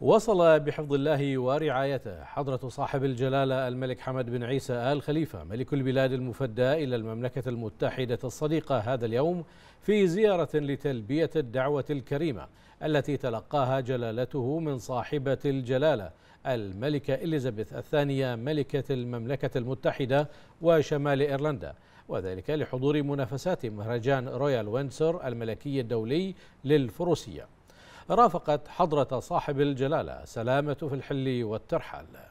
وصل بحفظ الله ورعايته حضرة صاحب الجلالة الملك حمد بن عيسى آل خليفة ملك البلاد المفدى إلى المملكة المتحدة الصديقة هذا اليوم في زيارة لتلبية الدعوة الكريمة التي تلقاها جلالته من صاحبة الجلالة الملكة إليزابيث الثانية ملكة المملكة المتحدة وشمال إيرلندا وذلك لحضور منافسات مهرجان رويال وينسر الملكي الدولي للفروسية رافقت حضرة صاحب الجلالة سلامة في الحل والترحال